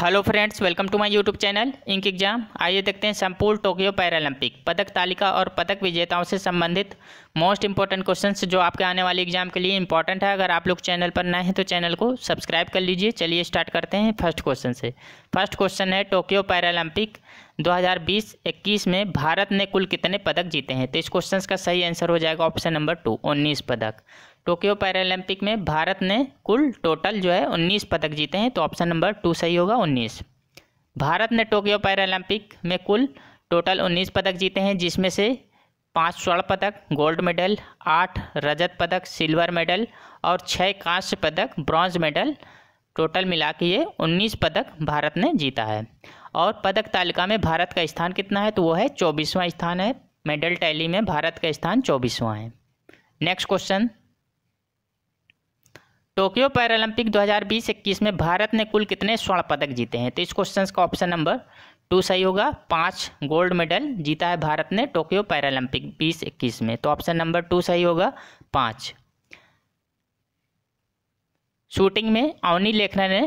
Hello friends welcome to my YouTube channel इंक exam आइए देखते हैं संपूर्ण टोक्यो पैरालंपिक पदक तालिका और पदक विजेताओं से संबंधित मोस्ट इंपॉर्टेंट क्वेश्चंस जो आपके आने वाले एग्जाम के लिए इंपॉर्टेंट है अगर आप लोग चैनल पर नए हैं तो चैनल को सब्सक्राइब कर लीजिए चलिए स्टार्ट करते हैं फर्स्ट क्वेश्चन से फर्स्ट क्वेश्चन है टोक्यो पैरालंपिक 2020-21 में भारत ने कुल कितने पदक जीते हैं तो इस क्वेश्चन का सही आंसर हो जाएगा ऑप्शन नंबर टू उन्नीस पदक टोक्यो पैरालंपिक में भारत ने कुल टोटल जो है उन्नीस पदक जीते हैं तो ऑप्शन नंबर टू सही होगा उन्नीस भारत ने टोक्यो पैरालंपिक में कुल टोटल उन्नीस पदक जीते हैं जिसमें से पाँच स्वर्ण पदक गोल्ड मेडल आठ रजत पदक सिल्वर मेडल और छः कांस्य पदक ब्रॉन्ज मेडल टोटल मिला के ये उन्नीस पदक भारत ने जीता है और पदक तालिका में भारत का स्थान कितना है तो वो है चौबीसवां स्थान है मेडल टैली में भारत का स्थान चौबीसवां है नेक्स्ट क्वेश्चन टोक्यो पैरालंपिक 2020-21 में भारत ने कुल कितने स्वर्ण पदक जीते हैं तो इस क्वेश्चन का ऑप्शन नंबर टू सही होगा पाँच गोल्ड मेडल जीता है भारत ने टोक्यो पैरालंपिक 2021 में तो ऑप्शन नंबर टू सही होगा पाँच शूटिंग में अवनी लेखना ने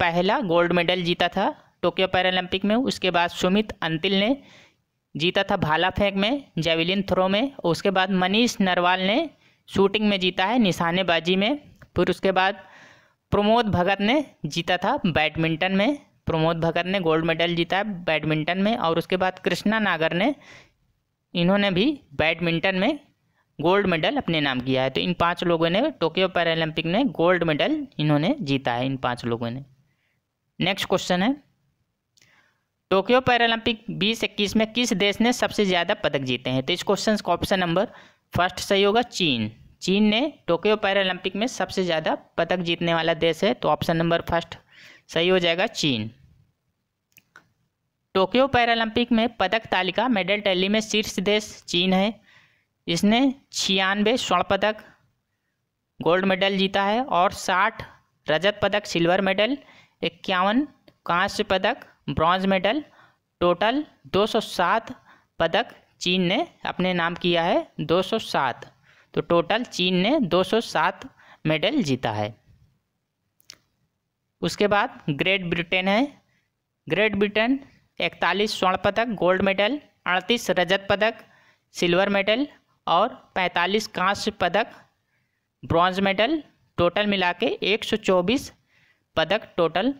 पहला गोल्ड मेडल जीता था टोक्यो पैरालंपिक में उसके बाद सुमित अंतिल ने जीता था भाला फेंक में जेविलिन थ्रो में उसके बाद मनीष नरवाल ने शूटिंग में जीता है निशानेबाजी में फिर उसके बाद प्रमोद भगत ने जीता था बैडमिंटन में प्रमोद भगत ने गोल्ड मेडल जीता बैडमिंटन में और उसके बाद कृष्णा नागर ने इन्होंने भी बैडमिंटन में गोल्ड मेडल अपने नाम किया है तो इन पांच लोगों ने टोक्यो पैरालंपिक में गोल्ड मेडल इन्होंने जीता है इन पांच लोगों ने नेक्स्ट क्वेश्चन है टोक्यो पैरालंपिक बीस इक्कीस में किस देश ने सबसे ज़्यादा पदक जीते हैं तो इस क्वेश्चन का ऑप्शन नंबर फर्स्ट सही होगा चीन चीन ने टोक्यो पैरालंपिक में सबसे ज़्यादा पदक जीतने वाला देश है तो ऑप्शन नंबर फर्स्ट सही हो जाएगा चीन टोक्यो पैरालंपिक में पदक तालिका मेडल टैली में शीर्ष देश चीन है इसने छियानवे स्वर्ण पदक गोल्ड मेडल जीता है और साठ रजत पदक सिल्वर मेडल इक्यावन कांस्य पदक ब्रॉन्ज मेडल टोटल 207 पदक चीन ने अपने नाम किया है 207 तो टोटल चीन ने 207 मेडल जीता है उसके बाद ग्रेट ब्रिटेन है ग्रेट ब्रिटेन इकतालीस स्वर्ण पदक गोल्ड मेडल अड़तीस रजत पदक सिल्वर मेडल और 45 कांस्य पदक ब्रॉन्ज मेडल टोटल मिला के एक पदक टोटल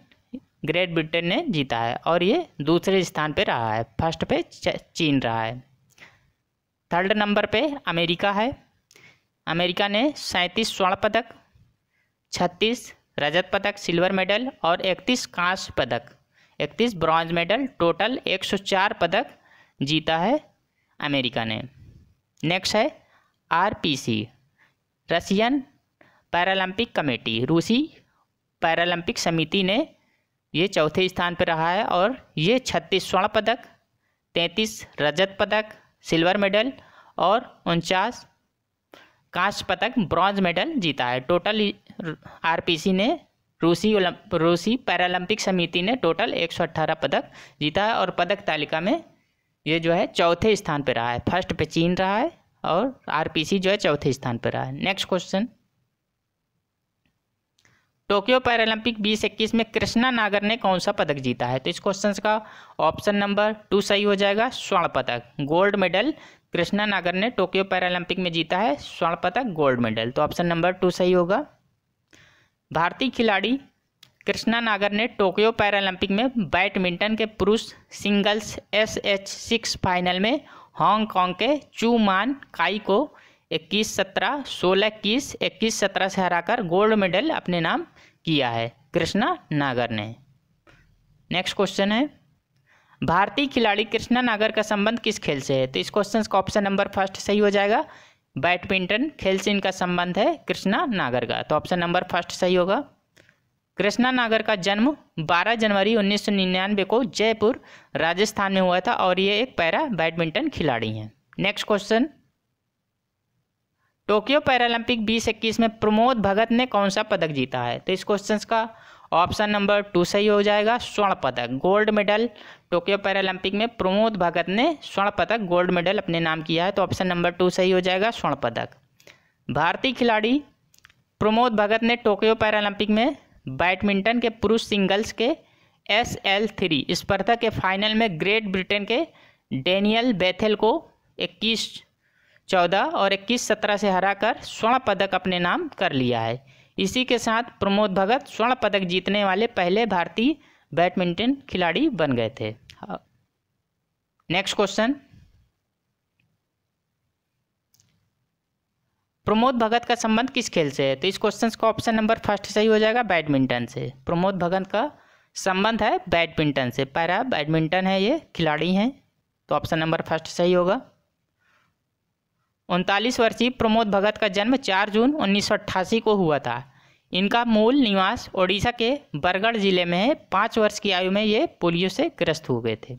ग्रेट ब्रिटेन ने जीता है और ये दूसरे स्थान पे रहा है फर्स्ट पे चीन रहा है थर्ड नंबर पे अमेरिका है अमेरिका ने सैंतीस स्वर्ण पदक छत्तीस रजत पदक सिल्वर मेडल और इकतीस कांस पदक इकतीस ब्रॉन्ज मेडल टोटल 104 पदक जीता है अमेरिका ने नेक्स्ट है आरपीसी रशियन पैरालंपिक कमेटी रूसी पैरालंपिक समिति ने ये चौथे स्थान पर रहा है और ये छत्तीस स्वर्ण पदक तैंतीस रजत पदक सिल्वर मेडल और उनचास कांस्य पदक ब्रॉन्ज मेडल जीता है टोटल आरपीसी ने रूसी रूसी पैरालंपिक समिति ने टोटल 118 पदक जीता है और पदक तालिका में ये जो है चौथे स्थान पर रहा है फर्स्ट पे चीन रहा है और आरपीसी जो है चौथे स्थान पर रहा है नेक्स्ट क्वेश्चन टोक्यो पैरालंपिक बीस इक्कीस में कृष्णा नागर ने कौन सा पदक जीता है तो इस क्वेश्चन का ऑप्शन नंबर टू सही हो जाएगा स्वर्ण पदक गोल्ड मेडल कृष्णा नागर ने टोक्यो पैरालंपिक में जीता है स्वर्ण पदक गोल्ड मेडल तो ऑप्शन नंबर टू सही होगा भारतीय खिलाड़ी कृष्णा नागर ने टोक्यो पैरालंपिक में बैडमिंटन के पुरुष singles S H six final में हांगकांग के चू मान काई को इक्कीस सत्रह सोलह इक्कीस इक्कीस सत्रह से हराकर गोल्ड मेडल अपने नाम किया है कृष्णा नागर ने नेक्स्ट क्वेश्चन है भारतीय खिलाड़ी कृष्णा नागर का संबंध किस खेल से है तो इस क्वेश्चन का ऑप्शन नंबर फर्स्ट सही हो जाएगा बैडमिंटन खेल से इनका संबंध है कृष्णा नागर का तो ऑप्शन नंबर फर्स्ट सही होगा कृष्णा नागर का जन्म 12 जनवरी 1999 को जयपुर राजस्थान में हुआ था और ये एक पैरा बैडमिंटन खिलाड़ी हैं नेक्स्ट क्वेश्चन टोक्यो पैरालंपिक बीस इक्कीस में प्रमोद भगत ने कौन सा पदक जीता है तो इस क्वेश्चन का ऑप्शन नंबर टू सही हो जाएगा स्वर्ण पदक गोल्ड मेडल टोक्यो पैरालंपिक में प्रमोद भगत ने स्वर्ण पदक गोल्ड मेडल अपने नाम किया है तो ऑप्शन नंबर टू सही हो जाएगा स्वर्ण पदक भारतीय खिलाड़ी प्रमोद भगत ने टोक्यो पैरालंपिक में बैडमिंटन के पुरुष सिंगल्स के एस एल थ्री स्पर्धा के फाइनल में ग्रेट ब्रिटेन के डेनियल बेथेल को 21 चौदह और इक्कीस सत्रह से हराकर स्वर्ण पदक अपने नाम कर लिया है इसी के साथ प्रमोद भगत स्वर्ण पदक जीतने वाले पहले भारतीय बैडमिंटन खिलाड़ी बन गए थे नेक्स्ट हाँ। क्वेश्चन प्रमोद भगत का संबंध किस खेल से है तो इस क्वेश्चन का ऑप्शन नंबर फर्स्ट सही हो जाएगा बैडमिंटन से प्रमोद भगत का संबंध है बैडमिंटन से पैरा बैडमिंटन है ये खिलाड़ी हैं तो ऑप्शन नंबर फर्स्ट सही होगा उनतालीस वर्षीय प्रमोद भगत का जन्म 4 जून उन्नीस को हुआ था इनका मूल निवास ओडिशा के बरगढ़ जिले में है पाँच वर्ष की आयु में ये पोलियो से ग्रस्त हो गए थे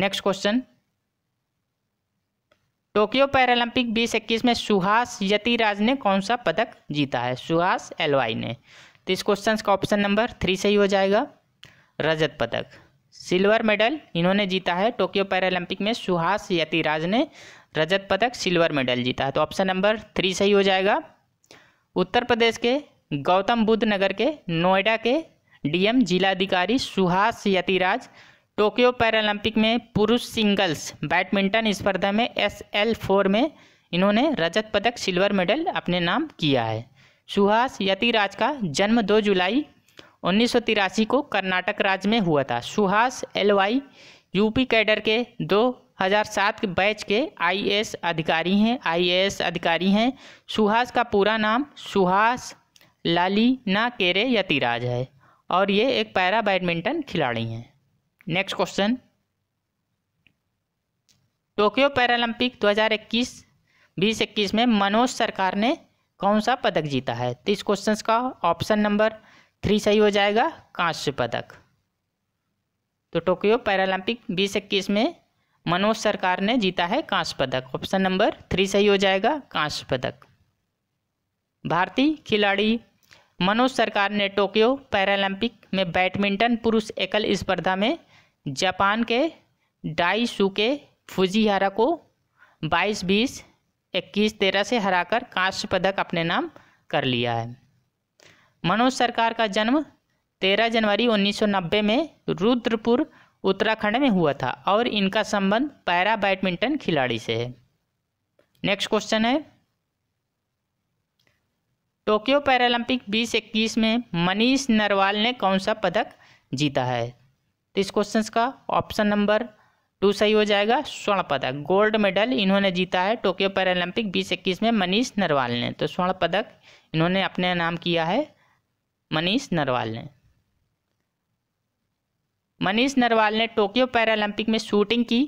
नेक्स्ट क्वेश्चन टोक्यो पैरालंपिक बीस इक्कीस में सुहास यतिराज ने कौन सा पदक जीता है सुहास एलवाई ने तो इस क्वेश्चन का ऑप्शन नंबर थ्री सही हो जाएगा रजत पदक सिल्वर मेडल इन्होंने जीता है टोक्यो पैरालंपिक में सुहास यतिराज ने रजत पदक सिल्वर मेडल जीता है तो ऑप्शन नंबर थ्री सही हो जाएगा उत्तर प्रदेश के गौतम बुद्ध नगर के नोएडा के डीएम जिलाधिकारी सुहास यतिराज टोक्यो पैरालंपिक में पुरुष सिंगल्स बैडमिंटन स्पर्धा में एस एल फोर में इन्होंने रजत पदक सिल्वर मेडल अपने नाम किया है सुहास यतिराज का जन्म 2 जुलाई उन्नीस को कर्नाटक राज्य में हुआ था Suhas L Y UP cadre के दो 2007 के बैच के आईएएस अधिकारी हैं आईएएस अधिकारी हैं सुहास का पूरा नाम सुहास लाली ना केरे यतिराज है और ये एक पैरा बैडमिंटन खिलाड़ी हैं नेक्स्ट क्वेश्चन टोक्यो पैरालंपिक 2021 बीस इक्कीस में मनोज सरकार ने कौन सा पदक जीता है तो इस क्वेश्चन का ऑप्शन नंबर थ्री सही हो जाएगा कांस्य पदक तो टोक्यो पैरालंपिक बीस इक्कीस में मनोज सरकार ने जीता है कांस्य पदक ऑप्शन नंबर थ्री सही हो जाएगा कांस्य पदक भारतीय खिलाड़ी मनोज सरकार ने टोक्यो पैरालंपिक में बैडमिंटन पुरुष एकल स्पर्धा में जापान के डाई सुके फुजीहारा को 22 बीस इक्कीस तेरह से हराकर कांस्य पदक अपने नाम कर लिया है मनोज सरकार का जन्म 13 जनवरी 1990 में रुद्रपुर उत्तराखंड में हुआ था और इनका संबंध पैरा बैडमिंटन खिलाड़ी से है नेक्स्ट क्वेश्चन है टोक्यो पैरालंपिक बीस इक्कीस में मनीष नरवाल ने कौन सा पदक जीता है तो इस क्वेश्चन का ऑप्शन नंबर टू सही हो जाएगा स्वर्ण पदक गोल्ड मेडल इन्होंने जीता है टोक्यो पैरालंपिक बीस इक्कीस में मनीष नरवाल ने तो स्वर्ण पदक इन्होंने अपने नाम किया है मनीष नरवाल ने मनीष नरवाल ने टोक्यो पैरालंपिक में शूटिंग की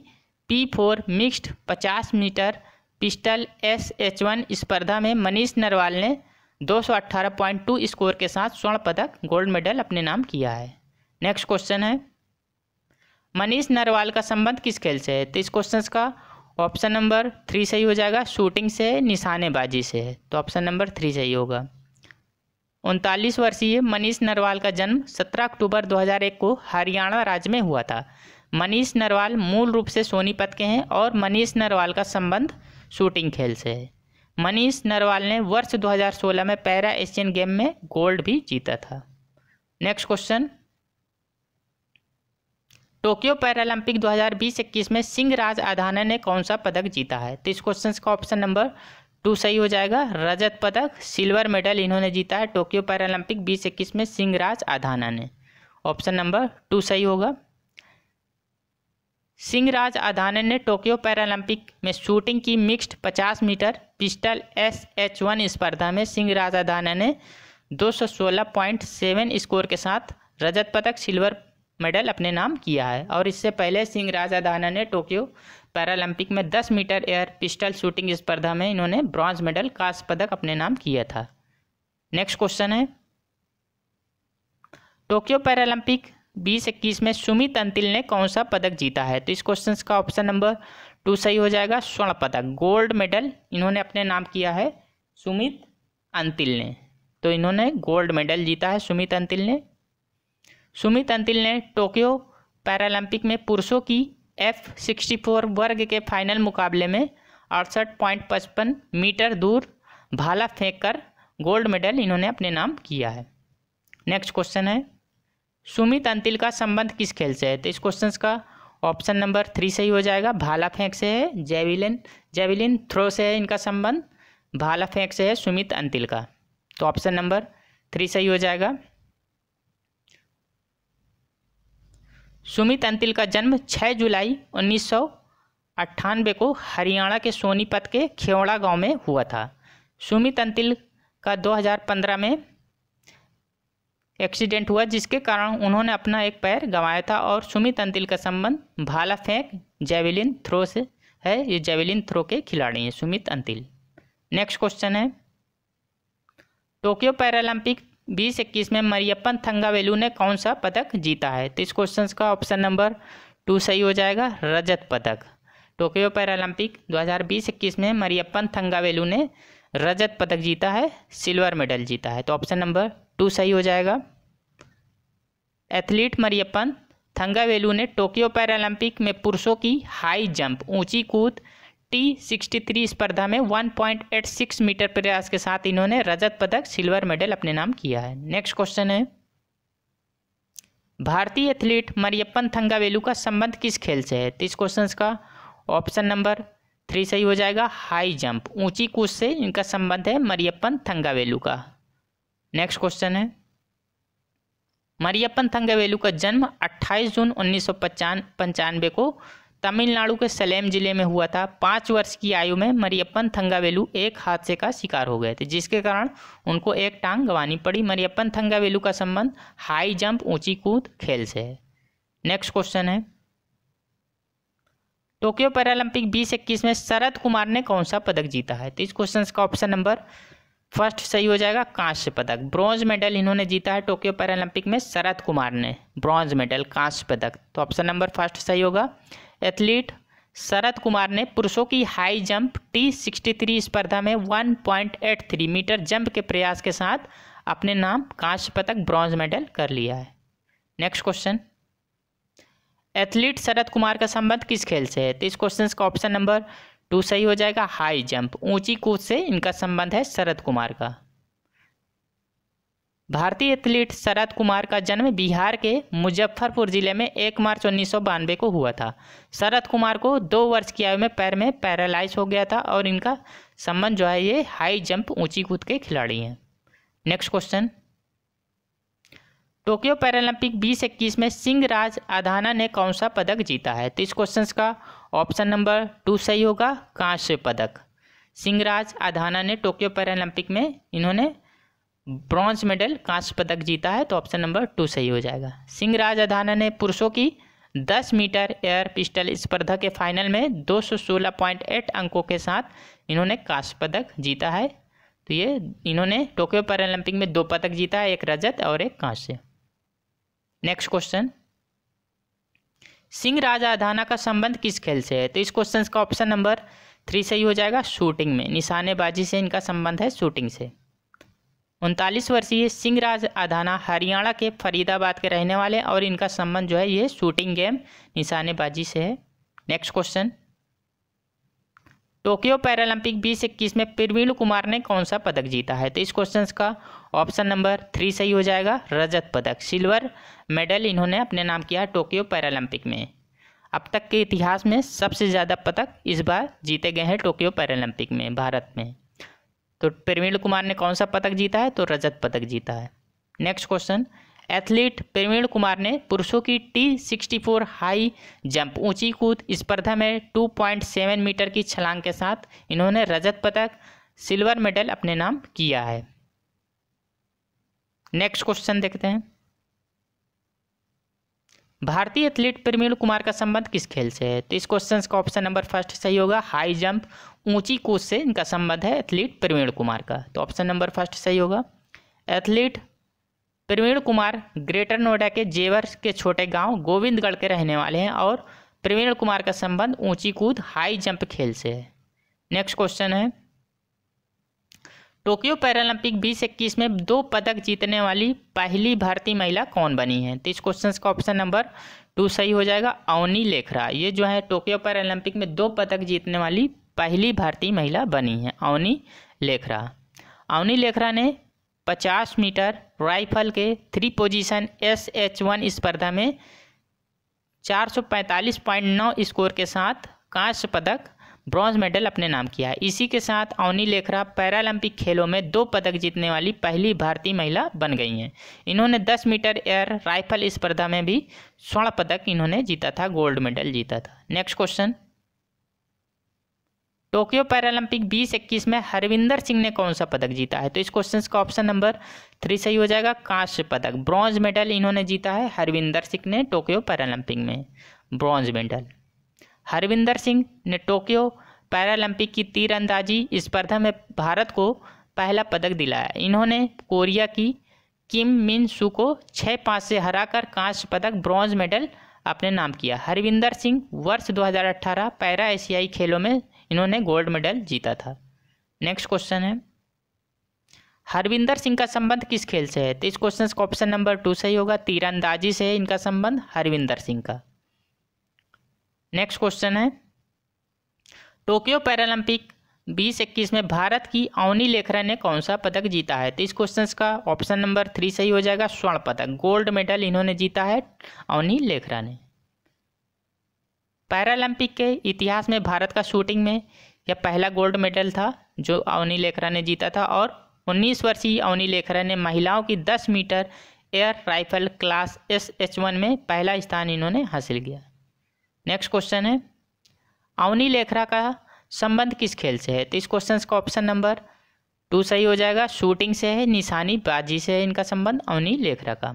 पी फोर मिक्स्ड पचास metre pistol S H one स्पर्धा में मनीष नरवाल ने 218.2 स्कोर के साथ स्वर्ण पदक गोल्ड मेडल अपने नाम किया है नेक्स्ट क्वेश्चन है मनीष नरवाल का संबंध किस खेल से है तो इस क्वेश्चन का ऑप्शन नंबर थ्री सही हो जाएगा शूटिंग से निशानेबाजी से है तो ऑप्शन नंबर थ्री सही होगा उनतालीस वर्षीय मनीष नरवाल का जन्म 17 अक्टूबर 2001 को हरियाणा राज्य में हुआ था मनीष नरवाल मूल रूप से सोनीपत के हैं और मनीष नरवाल का संबंध शूटिंग खेल से है मनीष नरवाल ने वर्ष 2016 में पैरा एशियन गेम में गोल्ड भी जीता था नेक्स्ट क्वेश्चन टोक्यो पैरालंपिक 2020 हजार में सिंह राज आधाना ने कौन सा पदक जीता है तो इस क्वेश्चन का ऑप्शन नंबर टू सही हो जाएगा रजत पदक सिल्वर मेडल इन्होंने जीता है टोक्यो पैरालंपिक बीस इक्कीस में सिंहराज आधाना ने ऑप्शन नंबर टू सही होगा सिंहराज आधानन ने टोक्यो पैरालंपिक में शूटिंग की mixed 50 metre pistol S H one स्पर्धा में सिंहराज आधानन ने 216.7 स्कोर के साथ रजत पदक सिल्वर मेडल अपने नाम किया है और इससे पहले सिंह राजा दाना ने टोक्यो पैरालंपिक में 10 मीटर एयर पिस्टल शूटिंग स्पर्धा में इन्होंने ब्रॉन्ज मेडल कांस्य पदक अपने नाम किया था नेक्स्ट क्वेश्चन है टोक्यो पैरालंपिक बीस इक्कीस में सुमित अंतिल ने कौन सा पदक जीता है तो इस क्वेश्चन का ऑप्शन नंबर टू सही हो जाएगा स्वर्ण पदक गोल्ड मेडल इन्होंने अपने नाम किया है सुमित अंतिल ने तो इन्होंने गोल्ड मेडल जीता है सुमित अंतिल ने सुमित अंतिल ने टोक्यो पैरालंपिक में पुरुषों की एफ सिक्सटी फोर वर्ग के फाइनल मुकाबले में अड़सठ पॉइंट पचपन मीटर दूर भाला फेंक कर गोल्ड मेडल इन्होंने अपने नाम किया है नेक्स्ट क्वेश्चन है सुमित अंतिल का संबंध किस खेल से है तो इस क्वेश्चन का ऑप्शन नंबर थ्री सही हो जाएगा भाला फेंक से है जेविलिन जेविलिन थ्रो से है इनका संबंध भाला फेंक से है सुमित अंतिल का तो ऑप्शन नंबर थ्री सही हो जाएगा सुमित अंतिल का जन्म 6 जुलाई उन्नीस को हरियाणा के सोनीपत के खेवड़ा गांव में हुआ था सुमित अंतिल का 2015 में एक्सीडेंट हुआ जिसके कारण उन्होंने अपना एक पैर गंवाया था और सुमित अंतिल का संबंध भाला फेंक जेविलिन थ्रो से है ये जेविलिन थ्रो के खिलाड़ी हैं सुमित अंतिल नेक्स्ट क्वेश्चन है टोक्यो पैरालंपिक बीस इक्कीस में मरियप्पन थंगावेलू ने कौन सा पदक जीता है तो इस क्वेश्चन का ऑप्शन नंबर टू सही हो जाएगा रजत पदक टोक्यो पैरालंपिक 2020-21 में मरियप्पन थंगावेलू ने रजत पदक जीता है सिल्वर मेडल जीता है तो ऑप्शन नंबर टू सही हो जाएगा एथलीट मरियप्पन थंगावेलू ने टोक्यो पैरालंपिक में पुरुषों की हाई जंप ऊंची कूद टी सिक्सटी स्पर्धा में 1.86 मीटर प्रयास के साथ इन्होंने रजत पदक सिल्वर मेडल अपने नाम किया है नेक्स्ट क्वेश्चन है भारतीय एथलीट मरियप्पन थंगावेलू का संबंध किस खेल से है तो इस क्वेश्चन का ऑप्शन नंबर थ्री सही हो जाएगा हाई जंप ऊंची कूद से इनका संबंध है मरियप्पन थंगावेलू का नेक्स्ट क्वेश्चन है मरियप्पन थंगावेलू का जन्म 28 जून उन्नीस को तमिलनाडु के सलेम जिले में हुआ था पाँच वर्ष की आयु में मरियप्पन थंगावेलू एक हादसे का शिकार हो गए थे जिसके कारण उनको एक टांग गंवानी पड़ी मरियप्पन थंगावेलू का संबंध हाई जंप ऊंची कूद खेल से है नेक्स्ट क्वेश्चन है टोक्यो पैरालंपिक बीस इक्कीस में शरद कुमार ने कौन सा पदक जीता है तो इस क्वेश्चन का ऑप्शन नंबर फर्स्ट सही हो जाएगा कांस्य पदक ब्रॉन्ज मेडल इन्होंने जीता है टोक्यो पैरालंपिक में शरद कुमार ने ब्रॉन्ज मेडल कांस्य पदक तो ऑप्शन नंबर फर्स्ट सही होगा एथलीट शरद कुमार ने पुरुषों की high jump T sixty three स्पर्धा में one point eight three metre jump के प्रयास के साथ अपने नाम कांस्य पदक ब्रॉन्ज मेडल कर लिया है next question athlete Sharad Kumar का संबंध किस खेल से है तो इस क्वेश्चन का ऑप्शन नंबर टू सही हो जाएगा हाई जंप ऊंची कूद से इनका संबंध है शरद कुमार का भारतीय एथलीट शरद कुमार का जन्म बिहार के मुजफ्फरपुर जिले में 1 मार्च उन्नीस को हुआ था शरद कुमार को दो वर्ष की आयु में पैर में पैरालाइज हो गया था और इनका संबंध जो है ये हाई जंप ऊंची कूद के खिलाड़ी हैं नेक्स्ट क्वेश्चन टोक्यो पैरालंपिक बीस इक्कीस में सिंह राज आधाना ने कौन सा पदक जीता है तो इस क्वेश्चन का ऑप्शन नंबर टू सही होगा कांस्य पदक सिंहराज आधाना ने टोक्यो पैरालंपिक में इन्होंने ब्रॉन्ज मेडल कांस्य पदक जीता है तो ऑप्शन नंबर टू सही हो जाएगा सिंहराज अधाना ने पुरुषों की 10 मीटर एयर पिस्टल स्पर्धा के फाइनल में 216.8 अंकों के साथ इन्होंने कांस्य पदक जीता है तो ये इन्होंने टोक्यो पैरालंपिक में दो पदक जीता है एक रजत और एक कांस्य नेक्स्ट क्वेश्चन सिंह राजा अधाना का संबंध किस खेल से है तो इस क्वेश्चन का ऑप्शन नंबर थ्री सही हो जाएगा शूटिंग में निशानेबाजी से इनका संबंध है शूटिंग से उनतालीस वर्षीय सिंहराज आधाना हरियाणा के फरीदाबाद के रहने वाले और इनका संबंध जो है ये शूटिंग गेम निशानेबाजी से है नेक्स्ट क्वेश्चन टोक्यो पैरालंपिक बीस इक्कीस में प्रवीण कुमार ने कौन सा पदक जीता है तो इस क्वेश्चन का ऑप्शन नंबर थ्री सही हो जाएगा रजत पदक सिल्वर मेडल इन्होंने अपने नाम किया टोक्यो पैरालंपिक में अब तक के इतिहास में सबसे ज़्यादा पदक इस बार जीते गए हैं टोक्यो पैरालंपिक में भारत में तो प्रवीण कुमार ने कौन सा पदक जीता है तो रजत पदक जीता है next question athlete Praveen Kumar ने पुरुषों की T sixty four high jump ऊंची कूद स्पर्धा में टू पॉइंट सेवन मीटर की छलांग के साथ इन्होंने रजत पदक सिल्वर मेडल अपने नाम किया है नेक्स्ट क्वेश्चन देखते हैं भारतीय एथलीट प्रवीण कुमार का संबंध किस खेल से है तो इस क्वेश्चन का ऑप्शन नंबर फर्स्ट सही होगा हाई जंप ऊंची कोच से इनका संबंध है एथलीट प्रवीण कुमार का तो ऑप्शन नंबर फर्स्ट सही होगा एथलीट प्रवीण कुमार ग्रेटर नोएडा के जेवर के छोटे गांव गोविंदगढ़ के रहने वाले हैं और प्रवीण कुमार का संबंध ऊंची कूद हाई जंप खेल से है नेक्स्ट क्वेश्चन है टोक्यो पैरालंपिक बीस इक्कीस में दो पदक जीतने वाली पहली भारतीय महिला कौन बनी है तो इस क्वेश्चन का ऑप्शन नंबर टू सही हो जाएगा अवनी लेखरा ये जो है टोक्यो पैरालंपिक में दो पदक जीतने वाली पहली भारतीय महिला बनी हैं अवनी लेखरा अवनी लेखरा ने 50 मीटर राइफल के three position S H one स्पर्धा में 445.9 स्कोर के साथ कांस्य पदक ब्रॉन्ज मेडल अपने नाम किया है इसी के साथ अवनी लेखरा पैरालंपिक खेलों में दो पदक जीतने वाली पहली भारतीय महिला बन गई हैं इन्होंने 10 मीटर एयर राइफल स्पर्धा में भी स्वर्ण पदक इन्होंने जीता था गोल्ड मेडल जीता था नेक्स्ट क्वेश्चन टोक्यो पैरालंपिक बीस इक्कीस में हरविंदर सिंह ने कौन सा पदक जीता है तो इस क्वेश्चन का ऑप्शन नंबर थ्री सही हो जाएगा कांस्य पदक ब्रॉन्ज मेडल इन्होंने जीता है हरविंदर सिंह ने टोक्यो पैरालंपिक में ब्रॉन्ज मेडल हरविंदर सिंह ने टोक्यो पैरालंपिक की अंदाजी स्पर्धा में भारत को पहला पदक दिलाया इन्होंने कोरिया की किम मिन सू को छः पाँच से हराकर कांस्य पदक ब्रॉन्ज मेडल अपने नाम किया हरविंदर सिंह वर्ष 2018 पैरा एशियाई खेलों में इन्होंने गोल्ड मेडल जीता था नेक्स्ट क्वेश्चन है हरविंदर सिंह का संबंध किस खेल से है तो इस क्वेश्चन का ऑप्शन नंबर टू सही होगा तीरंदाजी से है इनका संबंध हरविंदर सिंह का नेक्स्ट क्वेश्चन है टोक्यो पैरालंपिक बीस इक्कीस में भारत की अवनी लेखरा ने कौन सा पदक जीता है तो इस क्वेश्चन का ऑप्शन नंबर थ्री सही हो जाएगा स्वर्ण पदक गोल्ड मेडल इन्होंने जीता है अवनी लेखरा ने पैरालंपिक के इतिहास में भारत का शूटिंग में यह पहला गोल्ड मेडल था जो अवनी लेखरा ने जीता था और 19 वर्षीय अवनी लेखरा ने महिलाओं की 10 metre air rifle class S H one में पहला स्थान इन्होंने हासिल किया नेक्स्ट क्वेश्चन है अवनी लेखरा का संबंध किस खेल से है तो इस क्वेश्चन का ऑप्शन नंबर टू सही हो जाएगा शूटिंग से है निशानी बाजी से है इनका संबंध अवनी लेखरा का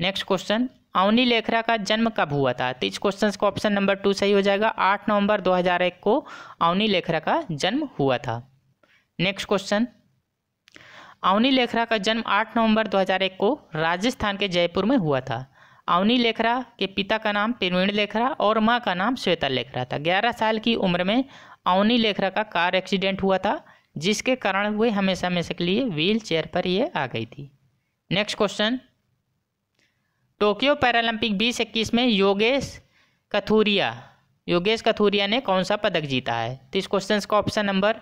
नेक्स्ट क्वेश्चन अवनी लेखरा का जन्म कब हुआ था तो इस क्वेश्चन का ऑप्शन नंबर टू सही हो जाएगा आठ नवंबर 2001 को अवनी लेखरा का जन्म हुआ था नेक्स्ट क्वेश्चन अवनी लेखरा का जन्म आठ नवंबर 2001 को राजस्थान के जयपुर में हुआ था अवनी लेखरा के पिता का नाम प्रवीण लेखरा और माँ का नाम श्वेता लेखरा था ग्यारह साल की उम्र में अवनी लेखरा का कार एक्सीडेंट हुआ था जिसके कारण वे हमेशा हमेशा के लिए व्हील चेयर पर ये आ गई थी नेक्स्ट क्वेश्चन टोक्यो पैरालंपिक बीस इक्कीस में योगेश कथूरिया योगेश कथूरिया ने कौन सा पदक जीता है तो इस क्वेश्चन का ऑप्शन नंबर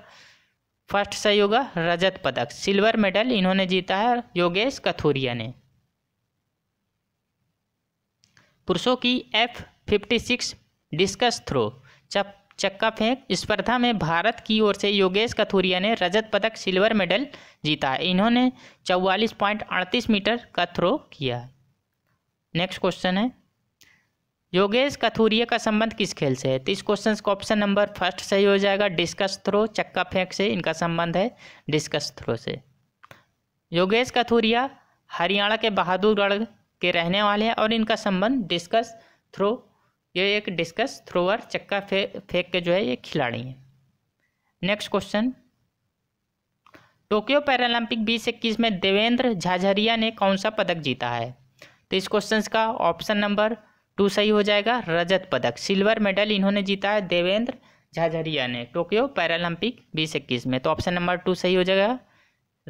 फर्स्ट सही होगा रजत पदक सिल्वर मेडल इन्होंने जीता है योगेश कथूरिया ने पुरुषों की F fifty six discus throw चप चक्का फेंक स्पर्धा में भारत की ओर से योगेश कथूरिया ने रजत पदक सिल्वर मेडल जीता है इन्होंने चौवालीस पॉइंट अड़तीस मीटर का थ्रो किया नेक्स्ट क्वेश्चन है योगेश कथूरिया का संबंध किस खेल से है तो इस क्वेश्चन का ऑप्शन नंबर फर्स्ट सही हो जाएगा डिस्कस थ्रो चक्का फेंक से इनका संबंध है डिस्कस थ्रो से योगेश कथूरिया हरियाणा के बहादुरगढ़ के रहने वाले हैं और इनका संबंध डिस्कस थ्रो ये एक डिस्कस थ्रोअर चक्का फे फेंक के जो है ये खिलाड़ी हैं नेक्स्ट क्वेश्चन टोक्यो पैरालंपिक बीस इक्कीस में देवेंद्र झाझरिया ने कौन सा पदक जीता है तो इस क्वेश्चन का ऑप्शन नंबर टू सही हो जाएगा रजत पदक सिल्वर मेडल इन्होंने जीता है देवेंद्र झाझरिया ने टोक्यो पैरालंपिक बीस इक्कीस में तो ऑप्शन नंबर टू सही हो जाएगा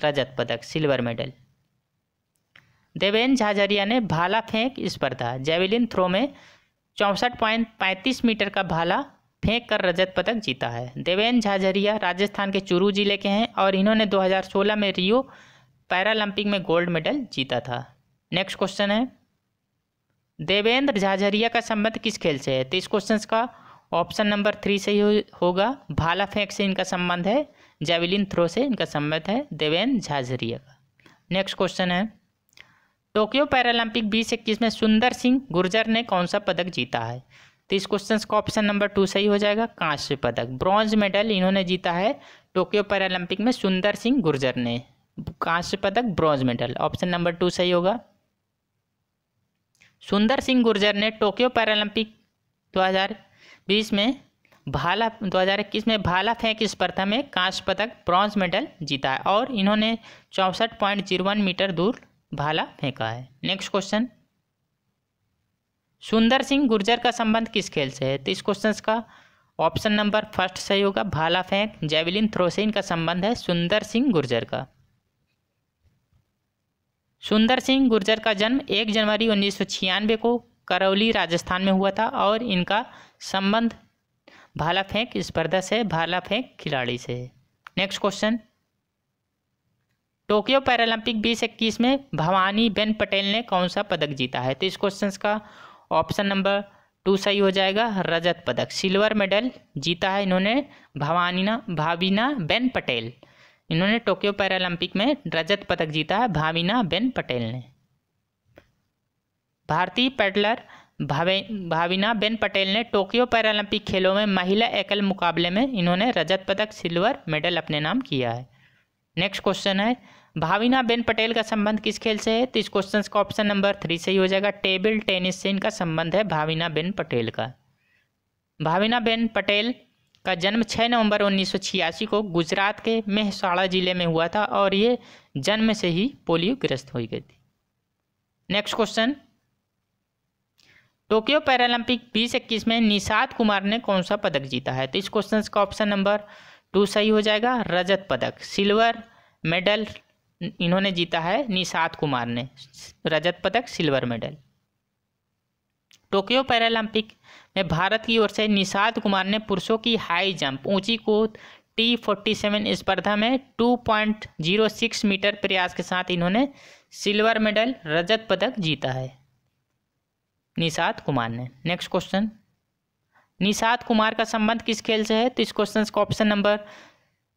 रजत पदक सिल्वर मेडल देवेंद्र झाझरिया ने भाला फेंक स्पर्धा जेविलिन थ्रो में चौंसठ पॉइंट पैंतीस मीटर का भाला फेंक कर रजत पदक जीता है देवेंद्र झाझरिया राजस्थान के चूरू जिले के हैं और इन्होंने 2016 में रियो पैरालंपिक में गोल्ड मेडल जीता था नेक्स्ट क्वेश्चन है देवेंद्र झाझरिया का संबंध किस खेल से है तो इस क्वेश्चन का ऑप्शन नंबर थ्री से ही हो, होगा भाला फेंक से इनका संबंध है जेविलिन थ्रो से इनका संबंध है देवेंद्र झाझरिया का नेक्स्ट क्वेश्चन है टोक्यो पैरालंपिक बीस इक्कीस में सुंदर सिंह गुर्जर ने कौन सा पदक जीता है तो इस क्वेश्चन का ऑप्शन नंबर टू सही हो जाएगा कांस्य पदक ब्रॉन्ज मेडल इन्होंने जीता है टोक्यो पैरालंपिक में सुंदर सिंह गुर्जर ने कांस्य पदक bronze medal option number two सही होगा सुंदर सिंह गुर्जर ने टोक्यो पैरालंपिक 2020 में भाला 2021 में भाला फेंक स्पर्धा में कांस्य पदक ब्रॉन्ज मेडल जीता है और इन्होंने चौंसठ पॉइंट जीरो वन मीटर दूर भाला फेंका है नेक्स्ट क्वेश्चन सुंदर सिंह गुर्जर का संबंध किस खेल से है तो इस क्वेश्चन का ऑप्शन नंबर फर्स्ट सही होगा भाला फेंक जेवलिन थ्रोसेन का संबंध है सुंदर सिंह गुर्जर का सुंदर सिंह गुर्जर का जन्म 1 जनवरी उन्नीस को करौली राजस्थान में हुआ था और इनका संबंध भाला फेंक स्पर्धा से भाला फेंक खिलाड़ी से नेक्स्ट क्वेश्चन टोक्यो पैरालंपिक बीस इक्कीस में भवानी बेन पटेल ने कौन सा पदक जीता है तो इस क्वेश्चन का ऑप्शन नंबर टू सही हो जाएगा रजत पदक सिल्वर मेडल जीता है इन्होंने भवानीना भावीना बेन पटेल इन्होंने टोक्यो पैरालंपिक में रजत पदक जीता है भाविना बेन पटेल ने भारतीय पैडलर भावे भाविना बेन पटेल ने टोक्यो पैरालंपिक खेलों में महिला एकल मुकाबले में इन्होंने रजत पदक सिल्वर मेडल अपने नाम किया है नेक्स्ट क्वेश्चन है भाविना बेन पटेल का संबंध किस खेल से है तो इस क्वेश्चन का ऑप्शन नंबर थ्री से ही हो जाएगा टेबल टेनिस से इनका संबंध है भाविना बेन पटेल का भाविना बेन पटेल का जन्म 6 नवंबर उन्नीस को गुजरात के मेहसाड़ा ज़िले में हुआ था और ये जन्म से ही पोलियो ग्रस्त हो गई थी नेक्स्ट क्वेश्चन टोक्यो पैरालंपिक बीस इक्कीस में निषाद कुमार ने कौन सा पदक जीता है तो इस क्वेश्चन का ऑप्शन नंबर टू सही हो जाएगा रजत पदक सिल्वर मेडल इन्होंने जीता है निषाद कुमार ने रजत पदक सिल्वर मेडल टोक्यो पैरालंपिक में भारत की ओर से निषाद कुमार ने पुरुषों की हाई जंप ऊंची कूद टी फोर्टी सेवन स्पर्धा में two point zero six metre प्रयास के साथ इन्होंने सिल्वर मेडल रजत पदक जीता है निषाद कुमार ने नेक्स्ट क्वेश्चन निषाद कुमार का संबंध किस खेल से है तो इस क्वेश्चन का ऑप्शन नंबर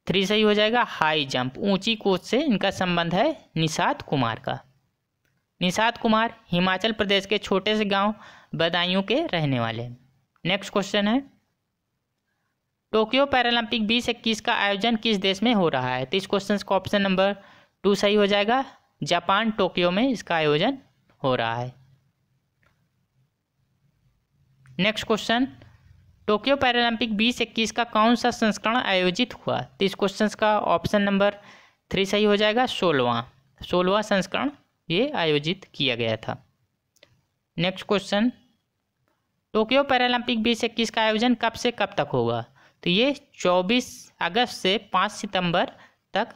थ्री सही हो जाएगा हाई जंप ऊंची कूद से इनका संबंध है निषाद कुमार का निषाद कुमार हिमाचल प्रदेश के छोटे से गांव बदायूं के रहने वाले नेक्स्ट क्वेश्चन है टोक्यो पैरालंपिक बीस इक्कीस का आयोजन किस देश में हो रहा है तो इस क्वेश्चन का ऑप्शन नंबर टू सही हो जाएगा जापान टोक्यो में इसका आयोजन हो रहा है नेक्स्ट क्वेश्चन टोक्यो पैरालंपिक बीस इक्कीस का कौन सा संस्करण आयोजित हुआ तो इस क्वेश्चन का ऑप्शन नंबर थ्री सही हो जाएगा सोलवा सोलवा संस्करण ये आयोजित किया गया था नेक्स्ट क्वेश्चन टोक्यो पैरालंपिक बीस इक्कीस का आयोजन कब से कब तक होगा तो ये चौबीस अगस्त से पाँच सितंबर तक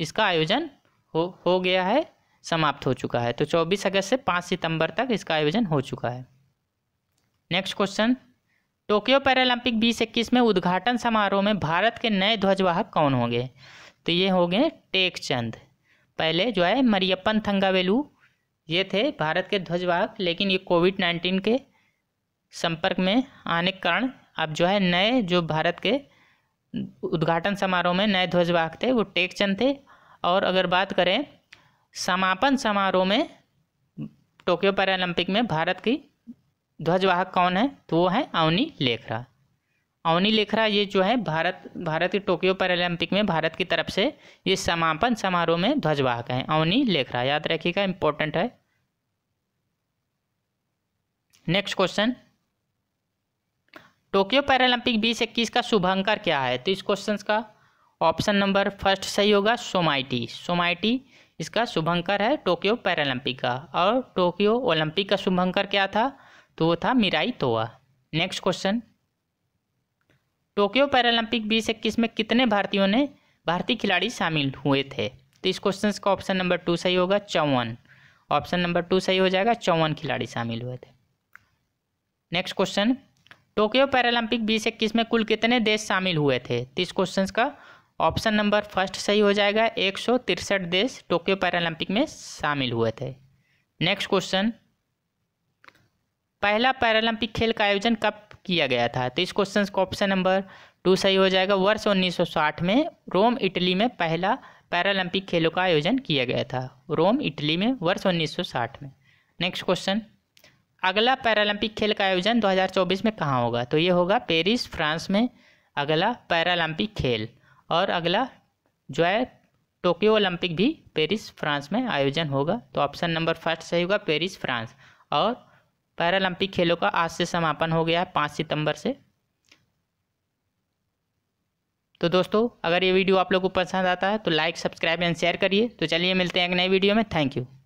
इसका आयोजन हो हो गया है समाप्त हो चुका है तो चौबीस अगस्त से पाँच सितंबर तक इसका आयोजन हो चुका है नेक्स्ट क्वेश्चन टोक्यो पैरालंपिक बीस इक्कीस में उद्घाटन समारोह में भारत के नए ध्वजवाहक कौन होंगे तो ये हो टेक टेकचंद पहले जो है मरियप्पन थंगावेलू ये थे भारत के ध्वजवाहक लेकिन ये कोविड नाइन्टीन के संपर्क में आने के कारण अब जो है नए जो भारत के उद्घाटन समारोह में नए ध्वजवाहक थे वो टेकचंद थे और अगर बात करें समापन समारोह में टोक्यो पैरालंपिक में भारत की ध्वजवाहक कौन है तो वो है अवनी लेखरा अवनी लेखरा ये जो है भारत भारत के टोक्यो पैरालंपिक में भारत की तरफ से ये समापन समारोह में ध्वजवाहक हैं अवनी लेखरा याद रखिएगा इंपॉर्टेंट है नेक्स्ट क्वेश्चन टोक्यो पैरालंपिक बीस इक्कीस का शुभंकर क्या है तो इस क्वेश्चन का ऑप्शन नंबर फर्स्ट सही होगा सोमाइटी सोमाइटी इसका शुभंकर है टोक्यो पैरालंपिक का और टोक्यो ओलंपिक का शुभंकर क्या था तो वो था Miraitowa next question Tokyo Paralympic बीस इक्कीस में कितने भारतीयों ने भारतीय खिलाड़ी शामिल हुए थे तो इस क्वेश्चन का ऑप्शन नंबर टू सही होगा चौवन ऑप्शन नंबर टू सही हो जाएगा चौवन खिलाड़ी शामिल हुए थे नेक्स्ट क्वेश्चन टोक्यो पैरालंपिक बीस इक्कीस में कुल कितने देश शामिल हुए थे तो इस क्वेश्चन का ऑप्शन नंबर फर्स्ट सही हो जाएगा एक सौ तिरसठ देश टोक्यो पैरालंपिक में शामिल हुए थे नेक्स्ट क्वेश्चन पहला पैरालंपिक खेल का आयोजन कब किया गया था तो इस क्वेश्चन का ऑप्शन नंबर टू सही हो जाएगा वर्ष 1960 में रोम इटली में पहला पैरालंपिक खेलों का आयोजन किया गया था रोम इटली में वर्ष 1960 में नेक्स्ट क्वेश्चन अगला पैरालंपिक खेल का आयोजन 2024 में कहाँ होगा तो ये होगा पेरिस फ्रांस में अगला पैरालंपिक खेल और अगला जो है टोक्यो ओलंपिक भी पेरिस फ्रांस में आयोजन होगा तो ऑप्शन नंबर फर्स्ट सही होगा पेरिस फ्रांस और पैरालंपिक खेलों का आज से समापन हो गया है पाँच सितंबर से तो दोस्तों अगर ये वीडियो आप लोगों को पसंद आता है तो लाइक सब्सक्राइब एंड शेयर करिए तो चलिए मिलते हैं एक नई वीडियो में थैंक यू